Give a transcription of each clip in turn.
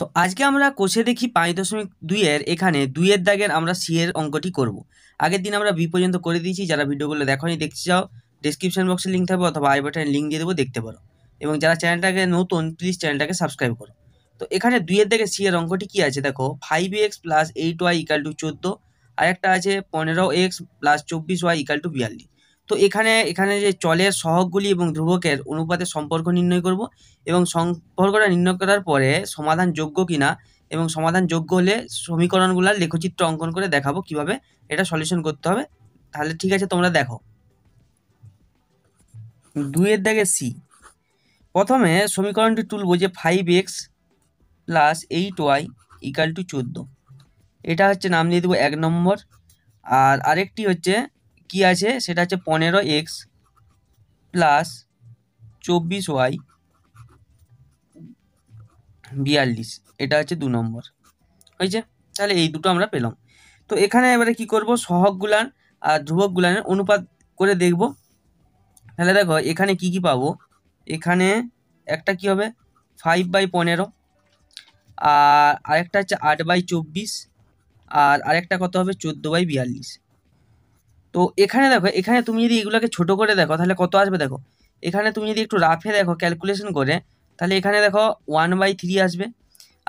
তো আজকে আমরা কোষে দেখি পাঁচ দশমিক দুইয়ের এখানে দুইয়ের দাগের আমরা সি এর অঙ্কটি করব। আগের দিন আমরা বি পর্যন্ত করে দিয়েছি যারা ভিডিওগুলো নি দেখতে চাও ডিসক্রিপশন বক্সে লিঙ্ক থাকবে অথবা আই বাটনে লিঙ্ক দিয়ে দেবো দেখতে পারো এবং যারা চ্যানেলটাকে নতুন প্লিজ চ্যানেলটাকে সাবস্ক্রাইব করো তো এখানে দুইয়ের দাগে সি এর অঙ্কটি কী আছে দেখো five x plus eight y equal to চোদ্দো আর একটা আছে পনেরো এক্স প্লাস চব্বিশ ওয়াই ইকাল টু বিয়াল্লিশ তো এখানে এখানে যে চলের সহগগুলি এবং ধ্রুবকের অনুপাতের সম্পর্ক নির্ণয় করব এবং সম্পর্কটা নির্ণয় করার পরে সমাধান যোগ্য কিনা এবং সমাধান যোগ্য হলে সমীকরণগুলোর লেখচিত্র অঙ্কন করে দেখাবো কিভাবে এটা সলিউশন করতে হবে তাহলে ঠিক আছে তোমরা দেখো দুইয়ের দাগে সি প্রথমে সমীকরণটি তুলব যে five x plus eight y equal to চোদ্দো এটা হচ্ছে নাম দিয়ে দেবো এক নম্বর আর আরেকটি হচ্ছে কি আছে সেটা হচ্ছে পনেরো এক্স প্লাস চব্বিশ ওয়াই বিয়াল্লিশ এটা হচ্ছে দু নম্বর হয়েছে তাহলে এই দুটো আমরা পেলাম তো এখানে এবারে কি করব সহগ আর ধ্রুবকগুলানের অনুপাত করে দেখব তাহলে দেখো এখানে কি কি পাবো এখানে একটা কি হবে ফাইভ বাই পনেরো আর আরেকটা হচ্ছে আট বাই চব্বিশ আর আরেকটা কত হবে চোদ্দো বাই বিয়াল্লিশ তো এখানে দেখো এখানে তুমি যদি এগুলোকে ছোট করে দেখো তাহলে কত আসবে দেখো এখানে তুমি যদি একটু রাফে দেখো ক্যালকুলেশন করে তাহলে এখানে দেখো ওয়ান বাই থ্রি আসবে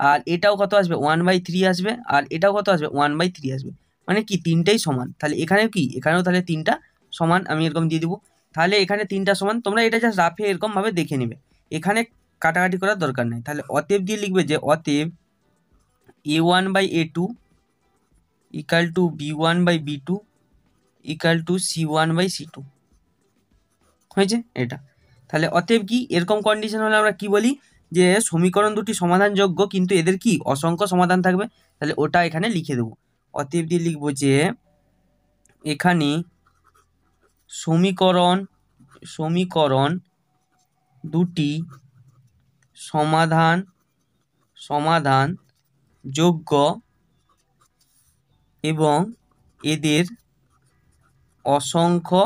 আর এটাও কত আসবে ওয়ান বাই থ্রি আসবে আর এটাও কত আসবে ওয়ান বাই থ্রি আসবে মানে কি তিনটাই সমান তাহলে এখানেও কি এখানেও তাহলে তিনটা সমান আমি এরকম দিয়ে দিব তাহলে এখানে তিনটা সমান তোমরা এটা জাস্ট রাফে এরকমভাবে দেখে নেবে এখানে কাটাকাটি করার দরকার নেই তাহলে অতএব দিয়ে লিখবে যে অতএব a one by a two equal to b one by b two equal to c one by c two হয়েছে এটা তাহলে অতএব কি এরকম কন্ডিশন হলে আমরা কি বলি যে সমীকরণ দুটি সমাধানযোগ্য কিন্তু এদের কি অসংখ্য সমাধান থাকবে তাহলে ওটা এখানে লিখে দেবো অতএব দিয়ে লিখবো যে এখানে সমীকরণ সমীকরণ দুটি সমাধান সমাধান যোগ্য এবং এদের অসংখ্য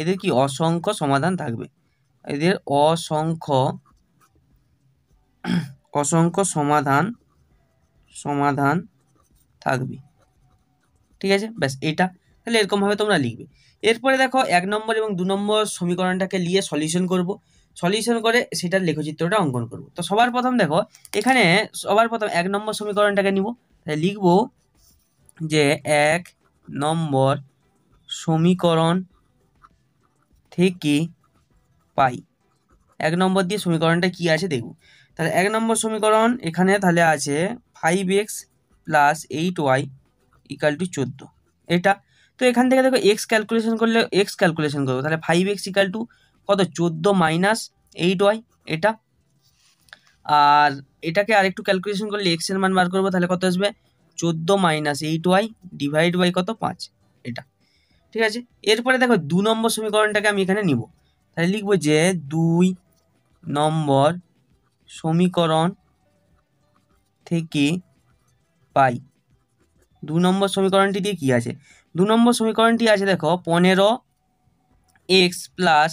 এদের কি অসংখ্য সমাধান থাকবে এদের অসংখ্য অসংখ্য সমাধান সমাধান থাকবে ঠিক আছে ব্যাস এটা তাহলে এরকমভাবে তোমরা লিখবে এরপরে দেখো এক নম্বর এবং দু নম্বর সমীকরণটাকে নিয়ে সলিউশন করব সলিউশন করে সেটার লেখচিত্রটা অঙ্কন করব তো সবার প্রথম দেখো এখানে সবার প্রথম এক নম্বর সমীকরণটাকে নিব তাহলে লিখব যে এক নম্বর সমীকরণ থেকে পাই এক নম্বর দিয়ে সমীকরণটা কি আছে দেখব তাহলে এক নম্বর সমীকরণ এখানে তাহলে আছে five x plus eight y equal to চোদ্দ এটা তো এখান থেকে দেখো এক্স ক্যালকুলেশন করলে এক্স ক্যালকুলেশন করবো তাহলে ফাইভ এক্স ইকাল টু কত চোদ্দো মাইনাস এইট ওয়াই এটা আর এটাকে আরেকটু ক্যালকুলেশন করলে এক্সের মান বার করবো তাহলে কত আসবে চোদ্দো minus eight y divide by কত পাঁচ এটা ঠিক আছে এরপরে দেখো দু নম্বর সমীকরণটাকে আমি এখানে নিব তাহলে লিখবো যে দুই নম্বর সমীকরণ থেকে পাই দু নম্বর সমীকরণটি দিয়ে কী আছে দু নম্বর সমীকরণটি আছে দেখো পনেরো এক্স প্লাস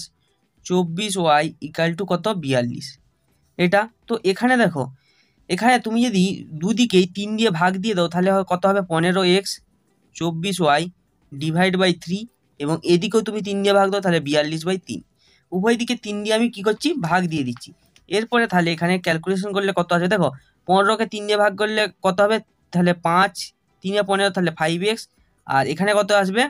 চব্বিশ ওয়াই ইকাল টু কত বিয়াল্লিশ এটা তো এখানে দেখো এখানে তুমি যদি দুদিকেই তিন দিয়ে ভাগ দিয়ে দাও তাহলে কত হবে পনেরো এক্স চব্বিশ ওয়াই ডিভাইড বাই থ্রি এবং এদিকেও তুমি তিন দিয়ে ভাগ দাও তাহলে বিয়াল্লিশ বাই তিন উভয় দিকে তিন দিয়ে আমি কী করছি ভাগ দিয়ে দিচ্ছি এরপরে তাহলে এখানে ক্যালকুলেশন করলে কত আছে দেখো পনেরোকে তিন দিয়ে ভাগ করলে কত হবে তাহলে পাঁচ তিনে পনেরো তাহলে ফাইভ এক্স আর এখানে কত আসবে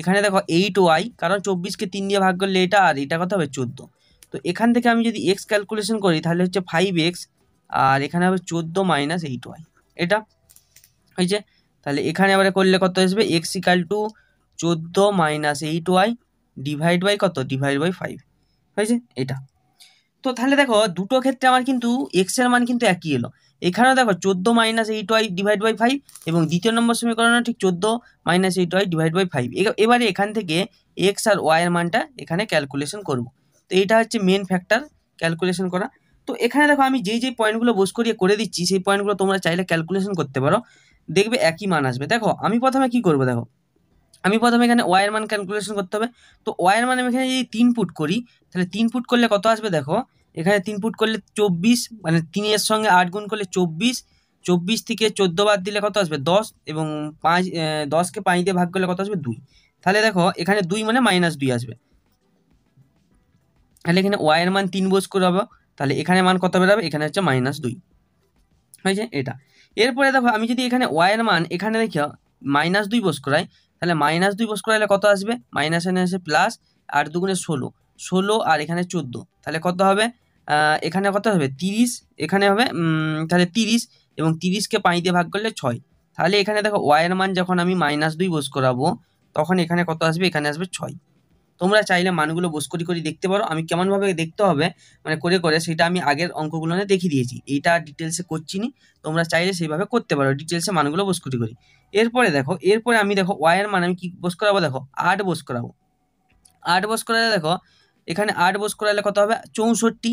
এখানে দেখো এইট ওয়াই কারণ চব্বিশকে তিন দিয়ে ভাগ করলে এটা আর এটা কত হবে চোদ্দো তো এখান থেকে আমি যদি এক্স ক্যালকুলেশন করি তাহলে হচ্ছে ফাইভ এক্স আর এখানে হবে চোদ্দো মাইনাস এইট ওয়াই এটা হয়েছে তাহলে এখানে আবার করলে কত আসবে এক্স ইকাল টু চোদ্দো minus eight y divide by কত ডিভাইড বাই ফাইভ হয়েছে এটা তো তাহলে দেখো দুটো ক্ষেত্রে আমার কিন্তু এক্সের মান কিন্তু একই এলো এখানেও দেখো চোদ্দো minus eight y divide by five এবং দ্বিতীয় নম্বর সমীকরণে ঠিক চোদ্দো minus eight y divide by five এবারে এখান থেকে এক্স আর ওয়াইয়ের মানটা এখানে ক্যালকুলেশন করব তো এইটা হচ্ছে মেন ফ্যাক্টর ক্যালকুলেশন করা তো এখানে দেখো আমি যেই যেই পয়েন্টগুলো বোস করিয়ে করে দিচ্ছি সেই পয়েন্টগুলো তোমরা চাইলে ক্যালকুলেশন করতে পারো দেখবে একই মান আসবে দেখো আমি প্রথমে কি করব দেখো আমি প্রথমে এখানে ওয়ার মান ক্যালকুলেশন করতে হবে তো ওয়ার মান আমি এখানে যদি তিন পুট করি তাহলে তিন পুট করলে কত আসবে দেখো এখানে তিন পুট করলে চব্বিশ মানে তিনের সঙ্গে আট গুণ করলে চব্বিশ চব্বিশ থেকে চোদ্দো বাদ দিলে কত আসবে দশ এবং পাঁচ দশকে পাঁচ দিয়ে ভাগ করলে কত আসবে দুই তাহলে দেখো এখানে দুই মানে মাইনাস দুই আসবে তাহলে এখানে ওয়াইয়ের মান তিন বস করে হবে তাহলে এখানে মান কত বেরোবে এখানে হচ্ছে মাইনাস দুই হয়েছে এটা এরপরে দেখো আমি যদি এখানে ওয়াইয়ের মান এখানে দেখি মাইনাস দুই বস করাই তাহলে মাইনাস দুই বস করাইলে কত আসবে মাইনাস এনে আসে প্লাস আর দুগুণে ষোলো ষোলো আর এখানে চোদ্দো তাহলে কত হবে এখানে কত হবে তিরিশ এখানে হবে তাহলে তিরিশ এবং তিরিশকে পাঁচ দিয়ে ভাগ করলে ছয় তাহলে এখানে দেখো ওয়াইয়ের মান যখন আমি মাইনাস দুই বস করাবো তখন এখানে কত আসবে এখানে আসবে ছয় তোমরা চাইলে মানগুলো বোস করি করে দেখতে পারো আমি কেমনভাবে দেখতে হবে মানে করে করে সেটা আমি আগের অঙ্কগুলো নিয়ে দেখিয়ে দিয়েছি এইটা ডিটেলসে করছি নি তোমরা চাইলে সেইভাবে করতে পারো ডিটেলসে মানগুলো বোস করি করি এরপরে দেখো এরপরে আমি দেখো ওয়াইয়ের মান আমি কি বোস করাবো দেখো আট বোস করাবো আট বোস করালে দেখো এখানে আট বোস করালে কত হবে চৌষট্টি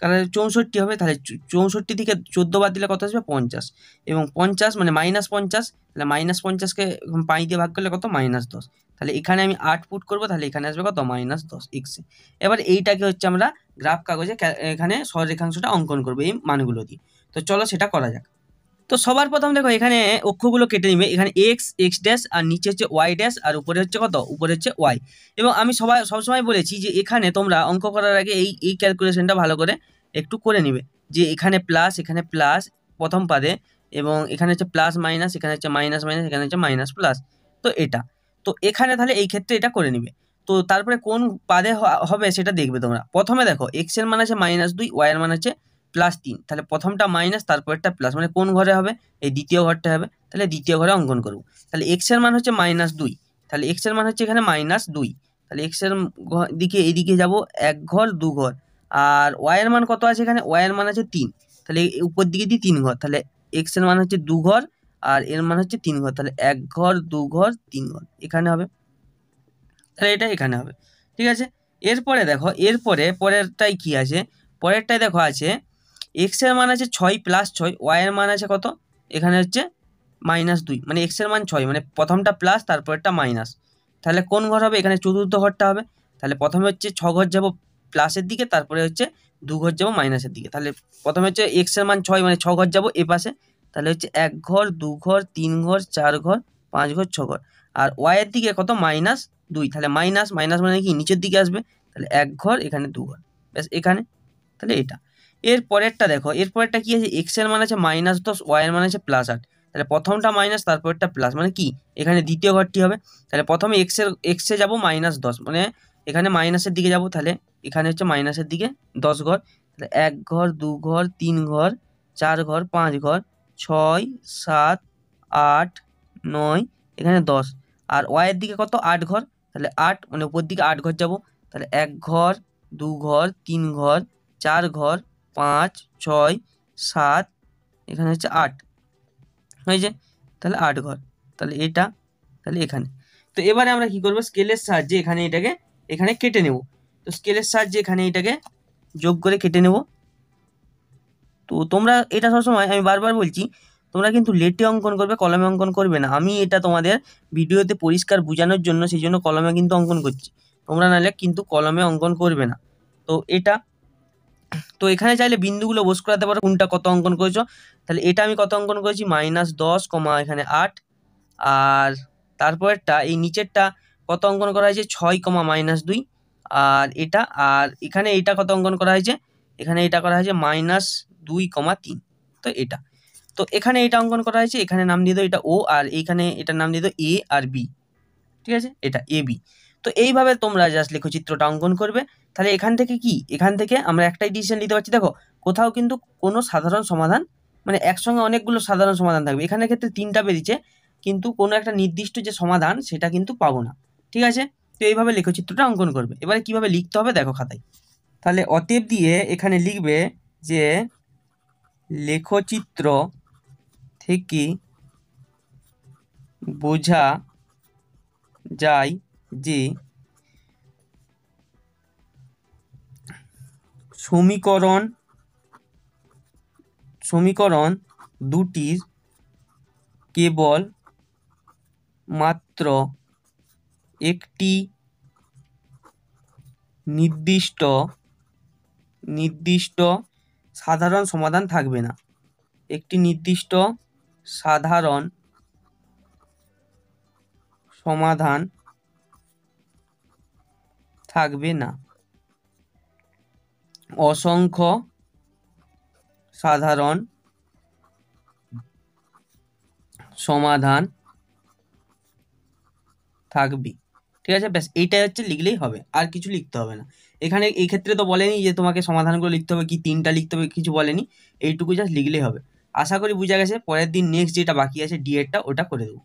তাহলে চৌষট্টি হবে তাহলে চৌষট্টি থেকে চোদ্দো বাদ দিলে কত আসবে পঞ্চাশ এবং পঞ্চাশ মানে মাইনাস পঞ্চাশ তাহলে মাইনাস পঞ্চাশকে পাঁচ দিয়ে ভাগ করলে কত মাইনাস দশ তাহলে এখানে আমি আট পুট করবো তাহলে এখানে আসবে কত মাইনাস দশ এক্সে এবার এইটাকে হচ্ছে আমরা গ্রাফ কাগজে এখানে সরেখাংশটা অঙ্কন করবো এই মানগুলো দিয়ে তো চলো সেটা করা যাক তো সবার প্রথম দেখো এখানে অক্ষগুলো কেটে নিবে এখানে এক্স এক্স ড্যাশ আর নিচে হচ্ছে ওয়াই ড্যাশ আর উপরে হচ্ছে কত উপরে হচ্ছে ওয়াই এবং আমি সবাই সবসময় বলেছি যে এখানে তোমরা অঙ্ক করার আগে এই এই ক্যালকুলেশনটা ভালো করে একটু করে নিবে যে এখানে প্লাস এখানে প্লাস প্রথম পাদে এবং এখানে হচ্ছে প্লাস মাইনাস এখানে হচ্ছে মাইনাস মাইনাস এখানে হচ্ছে মাইনাস প্লাস তো এটা তো এখানে তাহলে এই ক্ষেত্রে এটা করে নিবে তো তারপরে কোন পাদে হবে সেটা দেখবে তোমরা প্রথমে দেখো এক্সের মান আছে মাইনাস দুই ওয়াইয়ের মান আছে প্লাস তিন তাহলে প্রথমটা মাইনাস তারপরেরটা প্লাস মানে কোন ঘরে হবে এই দ্বিতীয় ঘরটা হবে তাহলে দ্বিতীয় ঘরে অঙ্কন করব তাহলে এক্সের মান হচ্ছে মাইনাস দুই তাহলে এক্সের মান হচ্ছে এখানে মাইনাস দুই তাহলে এক্সের দিকে এদিকে যাব এক ঘর দু ঘর আর ওয়াইয়ের মান কত আছে এখানে ওয়াইয়ের মান আছে তিন তাহলে উপর দিকে দিই তিন ঘর তাহলে এক্সের মান হচ্ছে দু ঘর আর এর মান হচ্ছে তিন ঘর তাহলে এক ঘর দু ঘর তিন ঘর এখানে হবে তাহলে এটা এখানে হবে ঠিক আছে এরপরে দেখো এরপরে পরেরটাই কি আছে পরেরটাই দেখো আছে এক্সের মান আছে ছয় প্লাস ছয় ওয়াইয়ের মান আছে কত এখানে হচ্ছে মাইনাস দুই মানে এক্সের মান ছয় মানে প্রথমটা প্লাস তারপরেরটা মাইনাস তাহলে কোন ঘর হবে এখানে চতুর্থ ঘরটা হবে তাহলে প্রথমে হচ্ছে ছ ঘর যাবো প্লাসের দিকে তারপরে হচ্ছে দু ঘর যাবো মাইনাসের দিকে তাহলে প্রথমে হচ্ছে এক্সের মান ছয় মানে ছ ঘর যাবো এ পাশে তাহলে হচ্ছে এক ঘর দু ঘর তিন ঘর চার ঘর পাঁচ ঘর ছ ঘর আর ওয়াইয়ের দিকে কত মাইনাস দুই তাহলে মাইনাস মাইনাস মানে কি নিচের দিকে আসবে তাহলে এক ঘর এখানে দু ঘর ব্যাস এখানে তাহলে এটা এর পরেরটা দেখো এর পরেরটা কী আছে মানে এর মানে আছে মাইনাস দশ এর মানে আছে প্লাস আট তাহলে প্রথমটা মাইনাস তারপরটা প্লাস মানে কি এখানে দ্বিতীয় ঘরটি হবে তাহলে প্রথমে এক্সের এক্সে যাব মাইনাস দশ মানে এখানে মাইনাসের দিকে যাব তাহলে এখানে হচ্ছে মাইনাসের দিকে দশ ঘর তাহলে এক ঘর দু ঘর তিন ঘর চার ঘর পাঁচ ঘর ছয় সাত আট নয় এখানে দশ আর ওয়াইয়ের দিকে কত আট ঘর তাহলে আট মানে উপর দিকে আট ঘর যাব তাহলে এক ঘর দু ঘর তিন ঘর চার ঘর পাঁচ ছয় সাত এখানে হচ্ছে আট হয়েছে তাহলে আট ঘর তাহলে এটা তাহলে এখানে তো এবারে আমরা কি করব স্কেলের সাহায্যে এখানে এটাকে এখানে কেটে নেব তো স্কেলের সাহায্যে এখানে এটাকে যোগ করে কেটে নেব তো তোমরা এটা সবসময় আমি বারবার বলছি তোমরা কিন্তু লেটে অঙ্কন করবে কলমে অঙ্কন করবে না আমি এটা তোমাদের ভিডিওতে পরিষ্কার বোঝানোর জন্য সেই জন্য কলমে কিন্তু অঙ্কন করছি তোমরা নাহলে কিন্তু কলমে অঙ্কন করবে না তো এটা তো এখানে চাইলে বিন্দুগুলো বোস করাতে পারো কোনটা কত অঙ্কন করেছো তাহলে এটা আমি কত অঙ্কন করেছি মাইনাস দশ কমা এখানে আট আর তারপরেরটা এই নিচেরটা কত অঙ্কন করা হয়েছে ছয় কমা মাইনাস দুই আর এটা আর এখানে এটা কত অঙ্কন করা হয়েছে এখানে এটা করা হয়েছে মাইনাস দুই কমা তিন তো এটা তো এখানে এটা অঙ্কন করা হয়েছে এখানে নাম দিয়ে দেবো এটা ও আর এইখানে এটার নাম দিয়ে দেবো এ আর বি ঠিক আছে এটা এ বি তো এইভাবে তোমরা জাস্ট লেখচিত্রটা অঙ্কন করবে তাহলে এখান থেকে কি এখান থেকে আমরা একটাই ডিসিশন নিতে পারছি দেখো কোথাও কিন্তু কোনো সাধারণ সমাধান মানে একসঙ্গে অনেকগুলো সাধারণ সমাধান থাকবে এখানে ক্ষেত্রে তিনটা বেরিয়েছে কিন্তু কোনো একটা নির্দিষ্ট যে সমাধান সেটা কিন্তু পাবো না ঠিক আছে তো এইভাবে লেখচিত্রটা অঙ্কন করবে এবারে কিভাবে লিখতে হবে দেখো খাতায় তাহলে অতএব দিয়ে এখানে লিখবে যে লেখচিত্র থেকে বোঝা যায় যে সমীকরণ সমীকরণ দুটির কেবল মাত্র একটি নির্দিষ্ট নির্দিষ্ট সাধারণ সমাধান থাকবে না একটি নির্দিষ্ট সাধারণ সমাধান থাকবে না অসংখ্য সাধারণ সমাধান থাকবে ঠিক আছে ব্যাস এইটাই হচ্ছে লিখলেই হবে আর কিছু লিখতে হবে না এখানে এই ক্ষেত্রে তো বলেনি যে তোমাকে সমাধানগুলো লিখতে হবে কি তিনটা লিখতে হবে কিছু বলেনি এইটুকু জাস্ট লিখলেই হবে আশা করি বোঝা গেছে পরের দিন নেক্সট যেটা বাকি আছে ডিএডটা ওটা করে দেবো